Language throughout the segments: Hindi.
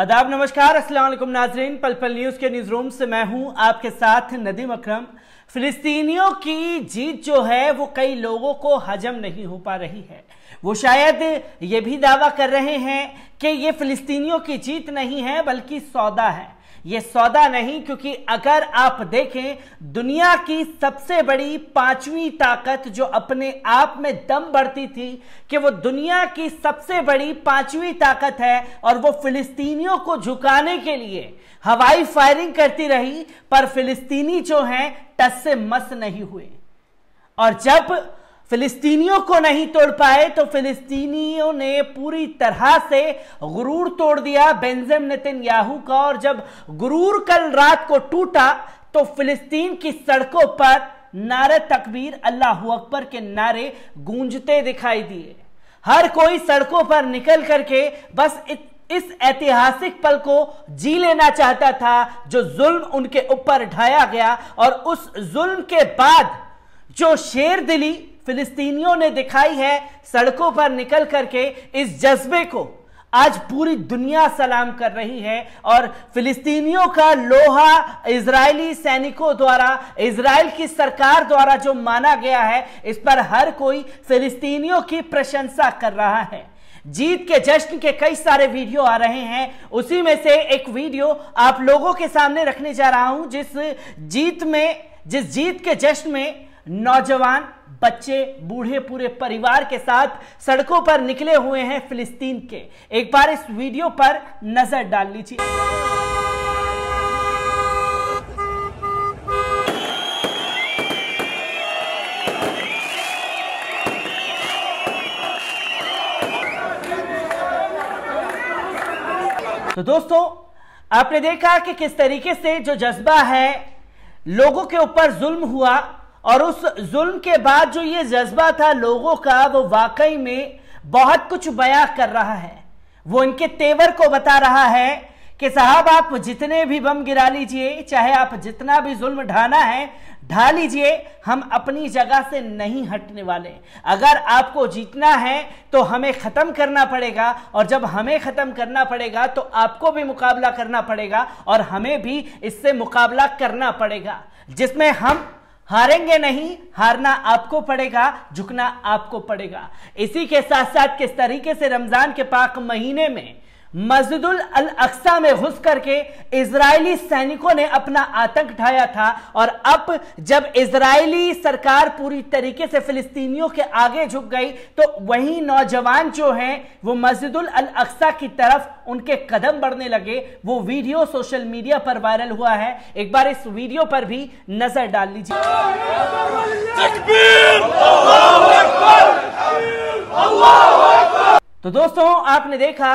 आदाब नमस्कार असल नाजरीन पल पल न्यूज़ के न्यूज़ रूम से मैं हूं आपके साथ नदीम अक्रम फिलिस्तीनियों की जीत जो है वो कई लोगों को हजम नहीं हो पा रही है वो शायद ये भी दावा कर रहे हैं कि ये फिलिस्तीनियों की जीत नहीं है बल्कि सौदा है ये सौदा नहीं क्योंकि अगर आप देखें दुनिया की सबसे बड़ी पांचवी ताकत जो अपने आप में दम बढ़ती थी कि वो दुनिया की सबसे बड़ी पांचवी ताकत है और वो फिलिस्तीनियों को झुकाने के लिए हवाई फायरिंग करती रही पर फिलिस्तीनी जो हैं टस से मस नहीं हुए और जब फिलिस्तीनियों को नहीं तोड़ पाए तो फिलिस्तीनियों ने पूरी तरह से गुरूर तोड़ दिया बेंजम नितिन याहू का और जब गुरूर कल रात को टूटा तो फिलिस्तीन की सड़कों पर नारे तकबीर अल्लाह अकबर के नारे गूंजते दिखाई दिए हर कोई सड़कों पर निकल करके बस इत, इस ऐतिहासिक पल को जी लेना चाहता था जो जुल्म उनके ऊपर ढाया गया और उस जुल्म के बाद जो शेर दिली फिलिस्तीनियों ने दिखाई है सड़कों पर निकल करके इस जज्बे को आज पूरी दुनिया सलाम कर रही है और फिलिस्तीनियों का लोहा इजरायली सैनिकों द्वारा इसराइल की सरकार द्वारा जो माना गया है इस पर हर कोई फिलिस्तीनियों की प्रशंसा कर रहा है जीत के जश्न के कई सारे वीडियो आ रहे हैं उसी में से एक वीडियो आप लोगों के सामने रखने जा रहा हूं जिस जीत में जिस जीत के जश्न में नौजवान बच्चे बूढ़े पूरे परिवार के साथ सड़कों पर निकले हुए हैं फिलिस्तीन के एक बार इस वीडियो पर नजर डाल लीजिए तो दोस्तों आपने देखा कि किस तरीके से जो जज्बा है लोगों के ऊपर जुल्म हुआ और उस जुल्म के बाद जो ये जज्बा था लोगों का वो वाकई में बहुत कुछ बया कर रहा है वो इनके तेवर को बता रहा है कि साहब आप जितने भी बम गिरा लीजिए चाहे आप जितना भी जुल्म ढाना है ढा लीजिए हम अपनी जगह से नहीं हटने वाले अगर आपको जीतना है तो हमें ख़त्म करना पड़ेगा और जब हमें ख़त्म करना पड़ेगा तो आपको भी मुकाबला करना पड़ेगा और हमें भी इससे मुकाबला करना पड़ेगा जिसमें हम हारेंगे नहीं हारना आपको पड़ेगा झुकना आपको पड़ेगा इसी के साथ साथ किस तरीके से रमजान के पाक महीने में मस्जिदुल अल अक्सा में घुस करके इजरायली सैनिकों ने अपना आतंक ढाया था और अब जब इजरायली सरकार पूरी तरीके से फिलिस्तीनियों के आगे झुक गई तो वही नौजवान जो हैं वो मस्जिदुल अल अक्सा की तरफ उनके कदम बढ़ने लगे वो वीडियो सोशल मीडिया पर वायरल हुआ है एक बार इस वीडियो पर भी नजर डाल लीजिए तो दोस्तों आपने देखा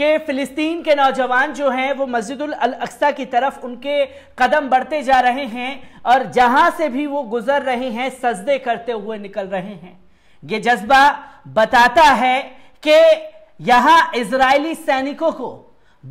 कि फिलिस्तीन के नौजवान जो हैं वो मस्जिदुल अक्सा की तरफ उनके कदम बढ़ते जा रहे हैं और जहां से भी वो गुजर रहे हैं सजदे करते हुए निकल रहे हैं ये जज्बा बताता है कि यहां इसराइली सैनिकों को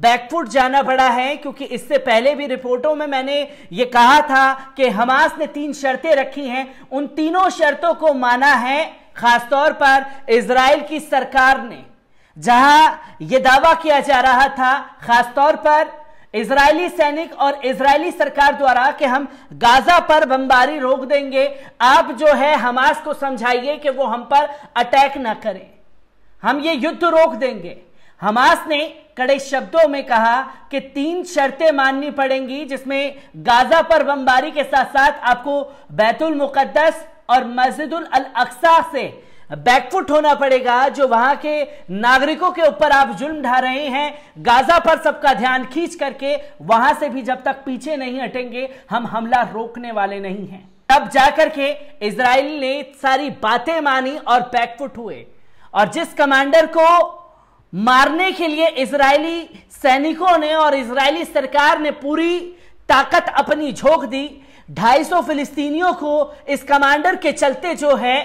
बैकफुट जाना पड़ा है क्योंकि इससे पहले भी रिपोर्टों में मैंने ये कहा था कि हमास ने तीन शर्तें रखी हैं उन तीनों शर्तों को माना है खासतौर पर इसराइल की सरकार ने जहां यह दावा किया जा रहा था खासतौर पर इजरायली सैनिक और इजरायली सरकार द्वारा कि हम गाजा पर बमबारी रोक देंगे आप जो है हमास को समझाइए कि वो हम पर अटैक ना करें हम ये युद्ध रोक देंगे हमास ने कड़े शब्दों में कहा कि तीन शर्तें माननी पड़ेंगी जिसमें गाजा पर बमबारी के साथ साथ आपको बैतुल मुकद्दस और मस्जिद अल अक्सा से बैकफुट होना पड़ेगा जो वहां के नागरिकों के ऊपर आप जुल्म ढा रहे हैं गाजा पर सबका ध्यान खींच करके वहां से भी जब तक पीछे नहीं हटेंगे हम हमला रोकने वाले नहीं हैं तब जाकर के इसराइल ने सारी बातें मानी और बैकफुट हुए और जिस कमांडर को मारने के लिए इसराइली सैनिकों ने और इसराइली सरकार ने पूरी ताकत अपनी झोंक दी 250 फिलिस्तीनियों को इस कमांडर के चलते जो है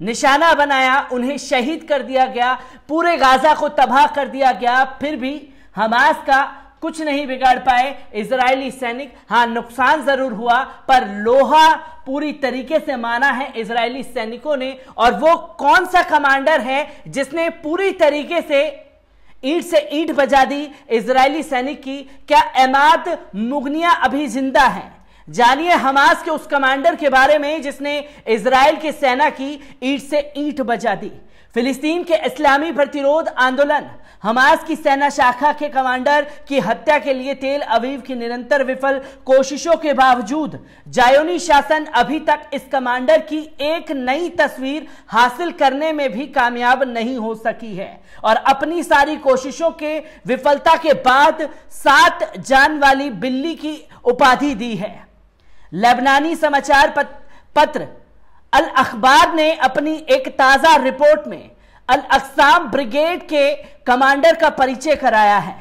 निशाना बनाया उन्हें शहीद कर दिया गया पूरे गाजा को तबाह कर दिया गया फिर भी हमास का कुछ नहीं बिगाड़ पाए इजरायली सैनिक हाँ नुकसान जरूर हुआ पर लोहा पूरी तरीके से माना है इजरायली सैनिकों ने और वो कौन सा कमांडर है जिसने पूरी तरीके से ईट से ईट बजा दी इजरायली सैनिक की क्या एमाद मुगनिया अभी जिंदा है जानिए हमास के उस कमांडर के बारे में जिसने इसराइल की सेना की ईट से ईट बजा दी फिलिस्तीन के इस्लामी प्रतिरोध आंदोलन हमास की सेना शाखा के कमांडर की हत्या के लिए तेल अवीव की निरंतर विफल कोशिशों के बावजूद जायोनी शासन अभी तक इस कमांडर की एक नई तस्वीर हासिल करने में भी कामयाब नहीं हो सकी है और अपनी सारी कोशिशों के विफलता के बाद सात जान वाली बिल्ली की उपाधि दी है लेबनानी समाचार पत्र अल अखबार ने अपनी एक ताज़ा रिपोर्ट में अल अक्साम ब्रिगेड के कमांडर का परिचय कराया है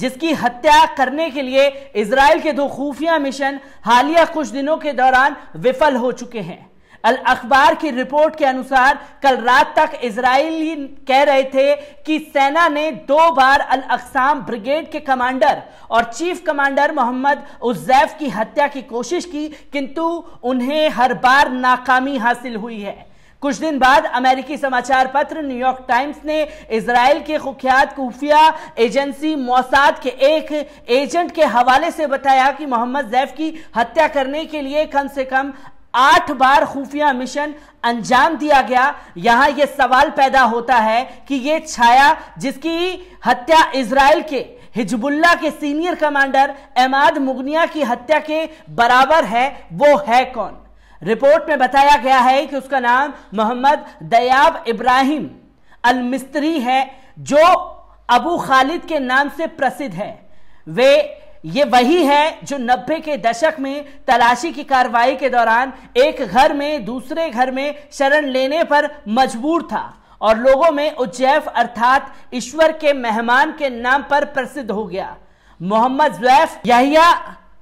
जिसकी हत्या करने के लिए इसराइल के दो खुफिया मिशन हालिया कुछ दिनों के दौरान विफल हो चुके हैं अल अखबार की रिपोर्ट के अनुसार कल रात तक इसराइली कह रहे थे कि सेना ने दो बार अल अकसाम ब्रिगेड के कमांडर और चीफ कमांडर मोहम्मद उजैफ की हत्या की कोशिश की किंतु उन्हें हर बार नाकामी हासिल हुई है कुछ दिन बाद अमेरिकी समाचार पत्र न्यूयॉर्क टाइम्स ने इसराइल के कुख्यात खुफिया एजेंसी मौसाद के एक एजेंट के हवाले से बताया कि मोहम्मद जैफ की हत्या करने के लिए कम से कम आठ बार खुफिया मिशन अंजाम दिया गया यहां यह सवाल पैदा होता है कि यह छाया जिसकी हत्या इसराइल के हिजबुल्ला के सीनियर कमांडर एमाद मुगनिया की हत्या के बराबर है वो है कौन रिपोर्ट में बताया गया है कि उसका नाम मोहम्मद दयाब इब्राहिम अल मिस्त्री है जो अबू खालिद के नाम से प्रसिद्ध है वे ये वही है जो नब्बे के दशक में तलाशी की कार्रवाई के दौरान एक घर में दूसरे घर में शरण लेने पर मजबूर था और लोगों में उज्जैफ अर्थात ईश्वर के मेहमान के नाम पर प्रसिद्ध हो गया मोहम्मद जैफ यहिया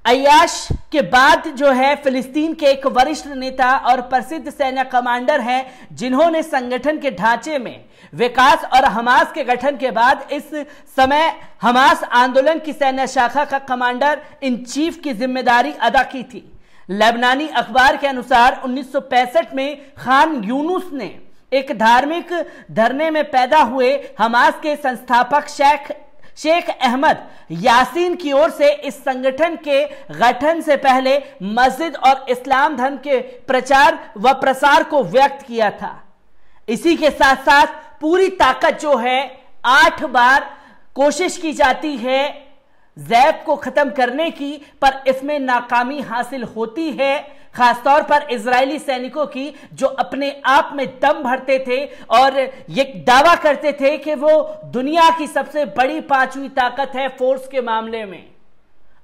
अयाश के बाद जो है फिलिस्तीन के एक वरिष्ठ नेता और प्रसिद्ध सेना कमांडर हैं जिन्होंने संगठन के ढांचे में विकास और हमास के गठन के बाद इस समय हमास आंदोलन की सैन्य शाखा का कमांडर इन चीफ की जिम्मेदारी अदा की थी लेबनानी अखबार के अनुसार 1965 में खान यूनुस ने एक धार्मिक धरने में पैदा हुए हमास के संस्थापक शेख शेख अहमद यासीन की ओर से इस संगठन के गठन से पहले मस्जिद और इस्लाम धर्म के प्रचार व प्रसार को व्यक्त किया था इसी के साथ साथ पूरी ताकत जो है आठ बार कोशिश की जाती है जैब को खत्म करने की पर इसमें नाकामी हासिल होती है खासतौर पर इसराइली सैनिकों की जो अपने आप में दम भरते थे और ये दावा करते थे कि वो दुनिया की सबसे बड़ी पांचवी ताकत है फोर्स के मामले में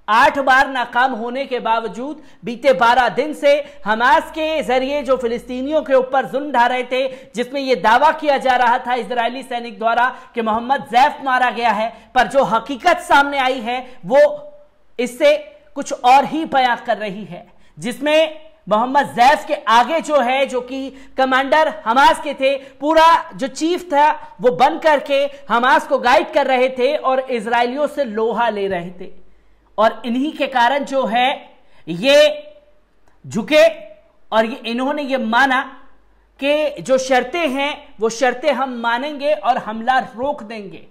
आठ बार नाकाम होने के बावजूद बीते बारह दिन से हमास के जरिए जो फिलिस्तीनियों के ऊपर जुल्म ढा रहे थे जिसमें यह दावा किया जा रहा था इजरायली सैनिक द्वारा कि मोहम्मद जैफ मारा गया है पर जो हकीकत सामने आई है वो इससे कुछ और ही बयां कर रही है जिसमें मोहम्मद जैफ के आगे जो है जो कि कमांडर हमास के थे पूरा जो चीफ था वो बन करके हमास को गाइड कर रहे थे और इसराइलियों से लोहा ले रहे थे और इन्हीं के कारण जो है ये झुके और ये इन्होंने ये माना कि जो शर्तें हैं वो शर्तें हम मानेंगे और हमला रोक देंगे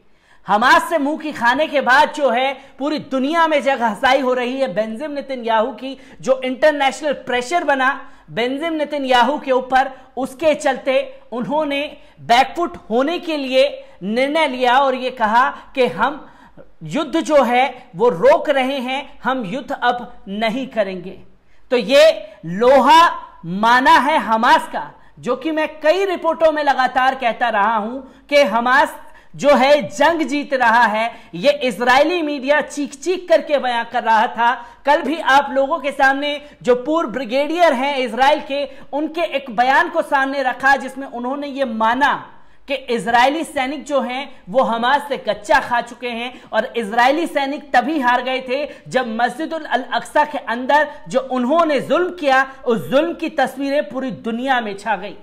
हमास से मुंह की खाने के बाद जो है पूरी दुनिया में जगह हसाई हो रही है बेंजिम नितिन याहू की जो इंटरनेशनल प्रेशर बना बेंजिम नितिन याहू के ऊपर उसके चलते उन्होंने बैकफुट होने के लिए निर्णय लिया और ये कहा कि हम युद्ध जो है वो रोक रहे हैं हम युद्ध अब नहीं करेंगे तो ये लोहा माना है हमास का जो कि मैं कई रिपोर्टों में लगातार कहता रहा हूं कि हमास जो है जंग जीत रहा है ये इसराइली मीडिया चीख चीख करके बयां कर रहा था कल भी आप लोगों के सामने जो पूर्व ब्रिगेडियर हैं इसराइल के उनके एक बयान को सामने रखा जिसमें उन्होंने ये माना कि इजरायली सैनिक जो हैं वो हमास से कच्चा खा चुके हैं और इजरायली सैनिक तभी हार गए थे जब मस्जिद अल अक्सा के अंदर जो उन्होंने जुल्म किया उस जुल्म की तस्वीरें पूरी दुनिया में छा गई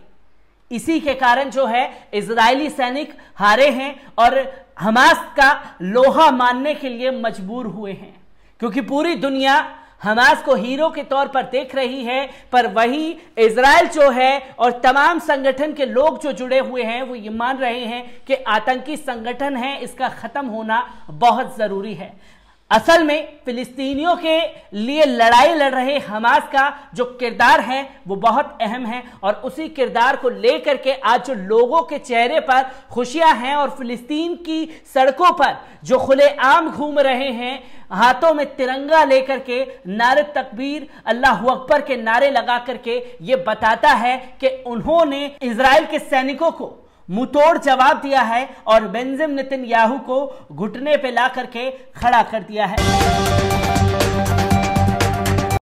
इसी के कारण जो है इजरायली सैनिक हारे हैं और हमास का लोहा मानने के लिए मजबूर हुए हैं क्योंकि पूरी दुनिया हमास को हीरो के तौर पर देख रही है पर वही इसराइल जो है और तमाम संगठन के लोग जो जुड़े हुए हैं वो ये मान रहे हैं कि आतंकी संगठन है इसका खत्म होना बहुत जरूरी है असल में फिलिस्तीनियों के लिए लड़ाई लड़ रहे हमास का जो किरदार है वो बहुत अहम है और उसी किरदार को लेकर के आज जो लोगों के चेहरे पर खुशियां हैं और फिलिस्तीन की सड़कों पर जो खुलेआम घूम रहे हैं हाथों में तिरंगा लेकर के नारे तकबीर अल्लाह अकबर के नारे लगा करके ये बताता है कि उन्होंने इसराइल के सैनिकों को मुतोड़ जवाब दिया है और बेंजिम नितिन याहू को घुटने पे ला करके खड़ा कर दिया है